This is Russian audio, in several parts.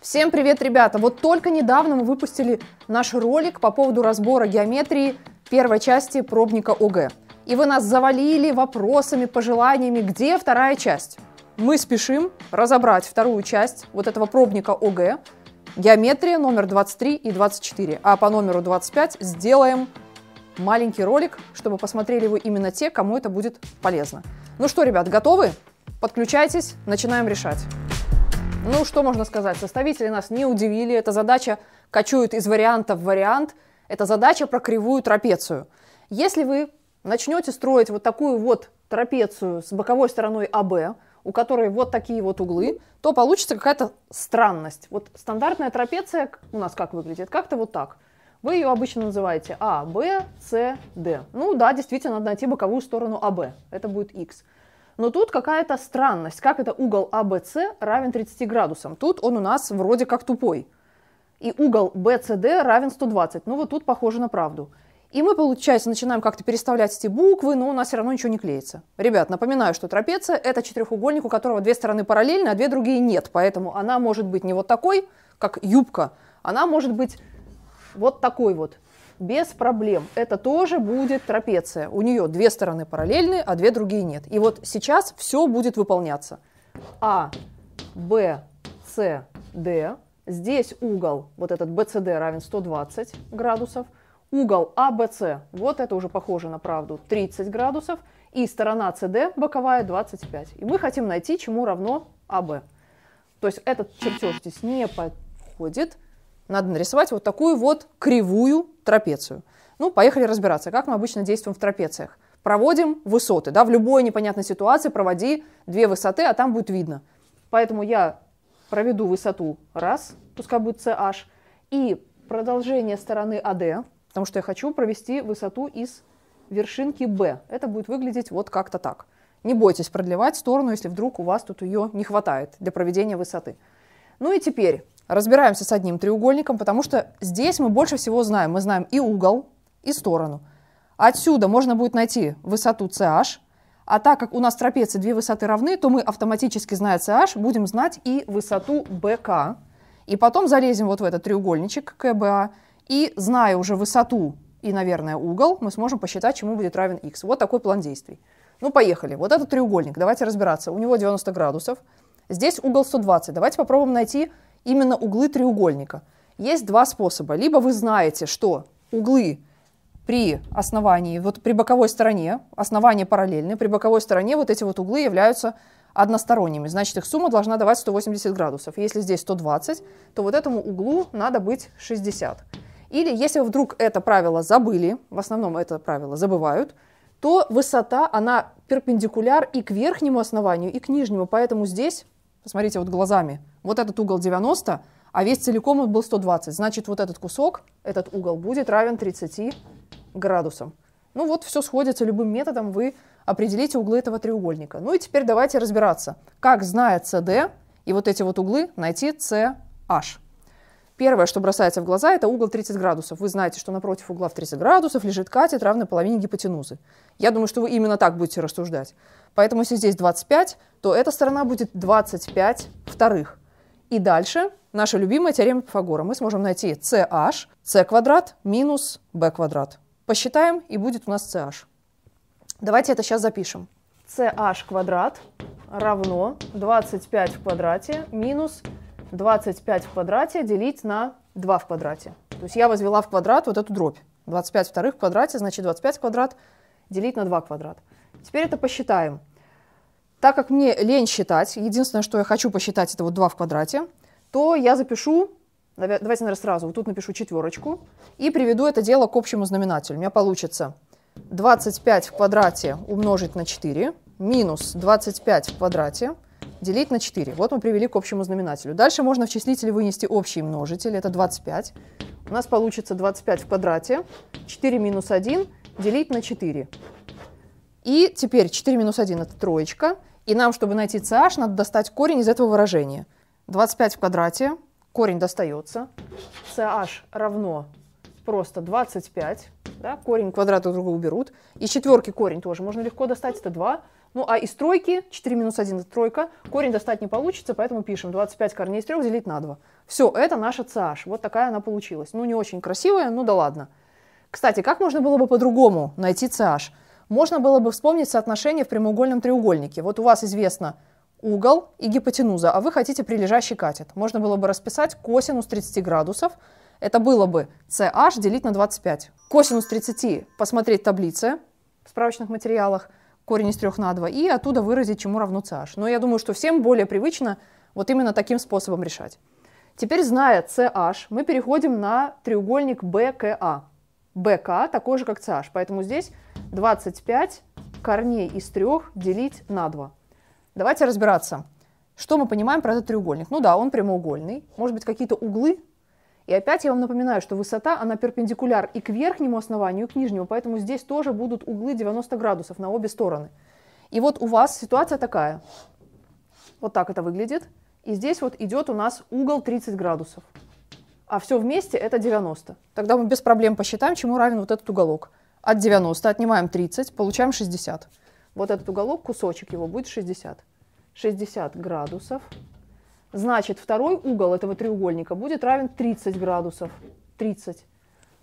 Всем привет, ребята! Вот только недавно мы выпустили наш ролик по поводу разбора геометрии первой части пробника ОГЭ. И вы нас завалили вопросами, пожеланиями, где вторая часть. Мы спешим разобрать вторую часть вот этого пробника ОГЭ, геометрия номер 23 и 24. А по номеру 25 сделаем маленький ролик, чтобы посмотрели его именно те, кому это будет полезно. Ну что, ребят, готовы? Подключайтесь, начинаем решать. Ну, что можно сказать? Составители нас не удивили. Эта задача кочует из варианта в вариант. Это задача про кривую трапецию. Если вы начнете строить вот такую вот трапецию с боковой стороной АБ, у которой вот такие вот углы, то получится какая-то странность. Вот стандартная трапеция у нас как выглядит? Как-то вот так. Вы ее обычно называете А, Б, С, Д. Ну да, действительно, надо найти боковую сторону АБ. Это будет Х. Но тут какая-то странность. Как это угол ABC а равен 30 градусам? Тут он у нас вроде как тупой. И угол BCD равен 120. Ну вот тут похоже на правду. И мы, получается, начинаем как-то переставлять эти буквы, но у нас все равно ничего не клеится. Ребят, напоминаю, что трапеция – это четырехугольник, у которого две стороны параллельны, а две другие нет. Поэтому она может быть не вот такой, как юбка, она может быть вот такой вот без проблем. Это тоже будет трапеция. У нее две стороны параллельны, а две другие нет. И вот сейчас все будет выполняться. А, Б, С, Д. Здесь угол, вот этот BCD равен 120 градусов. Угол АБС вот это уже похоже на правду, 30 градусов. И сторона CD, боковая, 25. И мы хотим найти, чему равно АБ. То есть этот чертеж здесь не подходит надо нарисовать вот такую вот кривую трапецию. Ну, поехали разбираться, как мы обычно действуем в трапециях. Проводим высоты, да, в любой непонятной ситуации проводи две высоты, а там будет видно. Поэтому я проведу высоту раз, пускай будет CH, и продолжение стороны AD, а потому что я хочу провести высоту из вершинки B. Это будет выглядеть вот как-то так. Не бойтесь продлевать сторону, если вдруг у вас тут ее не хватает для проведения высоты. Ну и теперь разбираемся с одним треугольником, потому что здесь мы больше всего знаем. Мы знаем и угол, и сторону. Отсюда можно будет найти высоту CH, а так как у нас трапеции две высоты равны, то мы автоматически, зная CH, будем знать и высоту BK. И потом залезем вот в этот треугольничек КБА, и зная уже высоту и, наверное, угол, мы сможем посчитать, чему будет равен x. Вот такой план действий. Ну, поехали. Вот этот треугольник, давайте разбираться. У него 90 градусов. Здесь угол 120. Давайте попробуем найти именно углы треугольника. Есть два способа. Либо вы знаете, что углы при основании, вот при боковой стороне, основание параллельное, при боковой стороне вот эти вот углы являются односторонними. Значит, их сумма должна давать 180 градусов. Если здесь 120, то вот этому углу надо быть 60. Или если вдруг это правило забыли, в основном это правило забывают, то высота, она перпендикуляр и к верхнему основанию, и к нижнему. Поэтому здесь, посмотрите вот глазами, вот этот угол 90, а весь целиком был 120. Значит, вот этот кусок, этот угол будет равен 30 градусам. Ну вот, все сходится любым методом, вы определите углы этого треугольника. Ну и теперь давайте разбираться, как, зная CD и вот эти вот углы, найти CH. Первое, что бросается в глаза, это угол 30 градусов. Вы знаете, что напротив угла в 30 градусов лежит катет, равный половине гипотенузы. Я думаю, что вы именно так будете рассуждать. Поэтому если здесь 25, то эта сторона будет 25 вторых. И дальше наша любимая теорема Пифагора. Мы сможем найти CH, C квадрат минус B квадрат. Посчитаем, и будет у нас CH. Давайте это сейчас запишем. CH квадрат равно 25 в квадрате минус 25 в квадрате делить на 2 в квадрате. То есть я возвела в квадрат вот эту дробь. 25 вторых в квадрате, значит 25 квадрат делить на 2 квадрат. Теперь это посчитаем. Так как мне лень считать, единственное, что я хочу посчитать, это вот 2 в квадрате, то я запишу, давайте, наверное, сразу, вот тут напишу четверочку и приведу это дело к общему знаменателю. У меня получится 25 в квадрате умножить на 4 минус 25 в квадрате делить на 4. Вот мы привели к общему знаменателю. Дальше можно в числителе вынести общий множитель, это 25. У нас получится 25 в квадрате, 4 минус 1 делить на 4. И теперь 4 минус 1 это троечка, и нам, чтобы найти CH, надо достать корень из этого выражения. 25 в квадрате, корень достается. CH равно просто 25. Да? Корень квадрата друга уберут. И четверки корень тоже можно легко достать, это 2. Ну а из тройки, 4 минус 1 это тройка, корень достать не получится, поэтому пишем 25 корней из 3 делить на 2. Все, это наша CH. Вот такая она получилась. Ну не очень красивая, ну да ладно. Кстати, как можно было бы по-другому найти CH? можно было бы вспомнить соотношение в прямоугольном треугольнике. Вот у вас известно угол и гипотенуза, а вы хотите прилежащий катет. Можно было бы расписать косинус 30 градусов. Это было бы CH делить на 25. Косинус 30 посмотреть таблице в справочных материалах, корень из 3 на 2, и оттуда выразить, чему равно CH. Но я думаю, что всем более привычно вот именно таким способом решать. Теперь, зная CH, мы переходим на треугольник BKA. BK такой же, как CH, поэтому здесь 25 корней из трех делить на 2. Давайте разбираться, что мы понимаем про этот треугольник. Ну да, он прямоугольный, может быть какие-то углы. И опять я вам напоминаю, что высота, она перпендикуляр и к верхнему основанию, и к нижнему, поэтому здесь тоже будут углы 90 градусов на обе стороны. И вот у вас ситуация такая. Вот так это выглядит. И здесь вот идет у нас угол 30 градусов. А все вместе это 90. Тогда мы без проблем посчитаем, чему равен вот этот уголок. От 90 отнимаем 30, получаем 60. Вот этот уголок, кусочек его будет 60. 60 градусов. Значит, второй угол этого треугольника будет равен 30 градусов. 30.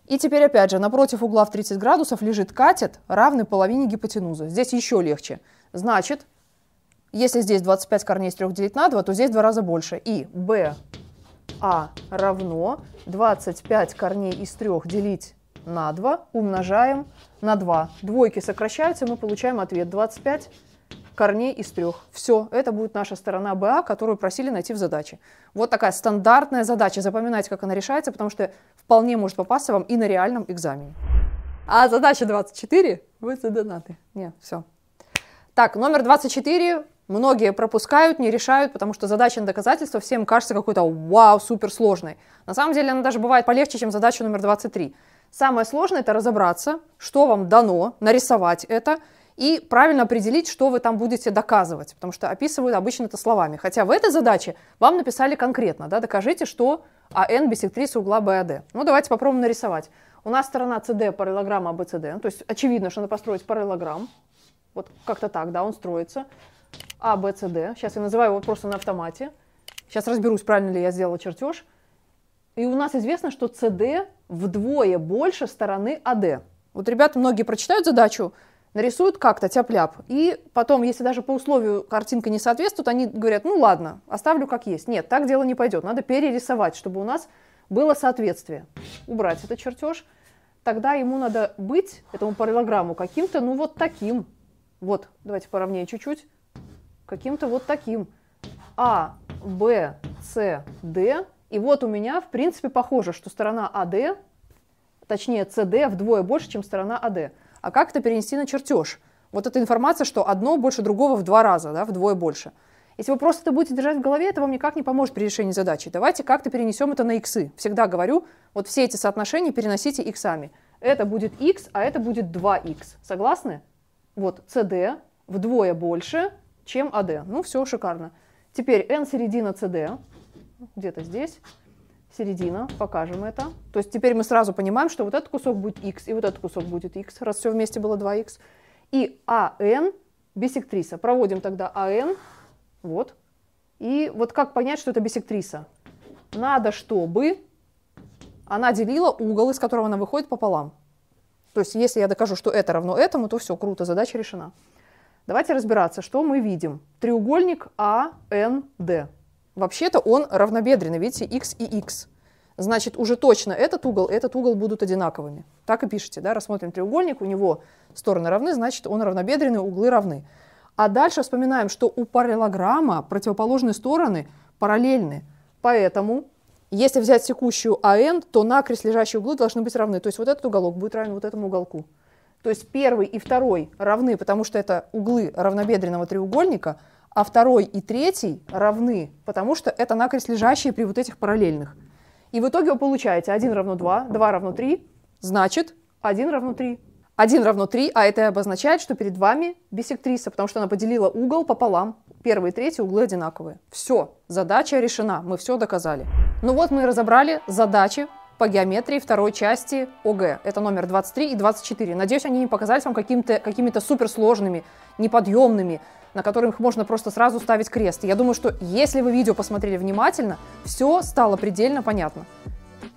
И теперь опять же, напротив угла в 30 градусов лежит катет, равный половине гипотенузы. Здесь еще легче. Значит, если здесь 25 корней из 3 делить на 2, то здесь в 2 раза больше. И b а равно 25 корней из 3 делить на 2 умножаем на 2. Двойки сокращаются, и мы получаем ответ 25 корней из трех. Все, это будет наша сторона БА, которую просили найти в задаче. Вот такая стандартная задача. Запоминайте, как она решается, потому что вполне может попасться вам и на реальном экзамене. А задача 24 вы за донаты. Не, все. Так, номер 24 многие пропускают, не решают, потому что задача на доказательство всем кажется какой-то вау, суперсложной. На самом деле она даже бывает полегче, чем задача номер 23. Самое сложное это разобраться, что вам дано, нарисовать это и правильно определить, что вы там будете доказывать, потому что описывают обычно это словами. Хотя в этой задаче вам написали конкретно, да, докажите, что АН бисектрис угла БАД. Ну, давайте попробуем нарисовать. У нас сторона CD параллелограмма ABCD, ну, то есть очевидно, что надо построить параллелограмм. Вот как-то так, да, он строится. А, Б, С, Д. Сейчас я называю его просто на автомате. Сейчас разберусь, правильно ли я сделала чертеж. И у нас известно, что CD вдвое больше стороны AD. А вот ребята многие прочитают задачу, нарисуют как-то тяп-ляп, и потом, если даже по условию картинка не соответствует, они говорят, ну ладно, оставлю как есть. Нет, так дело не пойдет, надо перерисовать, чтобы у нас было соответствие. Убрать этот чертеж, тогда ему надо быть, этому параллелограмму, каким-то, ну вот таким. Вот, давайте поровнее чуть-чуть. Каким-то вот таким. А, Б, С, Д и вот у меня, в принципе, похоже, что сторона AD, а точнее CD вдвое больше, чем сторона AD. А, а как это перенести на чертеж? Вот эта информация, что одно больше другого в два раза, да, вдвое больше. Если вы просто это будете держать в голове, это вам никак не поможет при решении задачи. Давайте как-то перенесем это на иксы. Всегда говорю, вот все эти соотношения переносите иксами. Это будет x, а это будет 2x. Согласны? Вот CD вдвое больше, чем AD. А ну все, шикарно. Теперь n середина CD где-то здесь, середина, покажем это. То есть теперь мы сразу понимаем, что вот этот кусок будет x, и вот этот кусок будет x, раз все вместе было 2x. И АН бисектриса. Проводим тогда АН, вот. И вот как понять, что это бисектриса? Надо, чтобы она делила угол, из которого она выходит, пополам. То есть если я докажу, что это равно этому, то все, круто, задача решена. Давайте разбираться, что мы видим. Треугольник АНД. Вообще-то он равнобедренный, видите, x и x. Значит, уже точно этот угол, этот угол будут одинаковыми. Так и пишите, да, рассмотрим треугольник, у него стороны равны, значит, он равнобедренный, углы равны. А дальше вспоминаем, что у параллелограмма противоположные стороны параллельны. Поэтому, если взять секущую АН, то накрест лежащие углы должны быть равны. То есть вот этот уголок будет равен вот этому уголку. То есть первый и второй равны, потому что это углы равнобедренного треугольника – а второй и третий равны, потому что это накрест лежащие при вот этих параллельных. И в итоге вы получаете 1 равно 2, 2 равно 3, значит 1 равно 3. 1 равно 3, а это обозначает, что перед вами бисектриса, потому что она поделила угол пополам. Первый и третий углы одинаковые. Все, задача решена, мы все доказали. Ну вот мы разобрали задачи по геометрии второй части ОГ. Это номер 23 и 24. Надеюсь, они не показались вам какими-то суперсложными, неподъемными на которых можно просто сразу ставить крест. я думаю, что если вы видео посмотрели внимательно, все стало предельно понятно.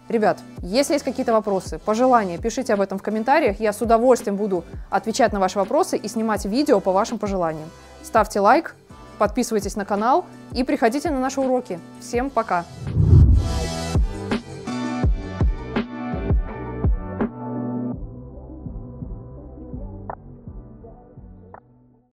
Ребят, если есть какие-то вопросы, пожелания, пишите об этом в комментариях. Я с удовольствием буду отвечать на ваши вопросы и снимать видео по вашим пожеланиям. Ставьте лайк, подписывайтесь на канал и приходите на наши уроки. Всем пока!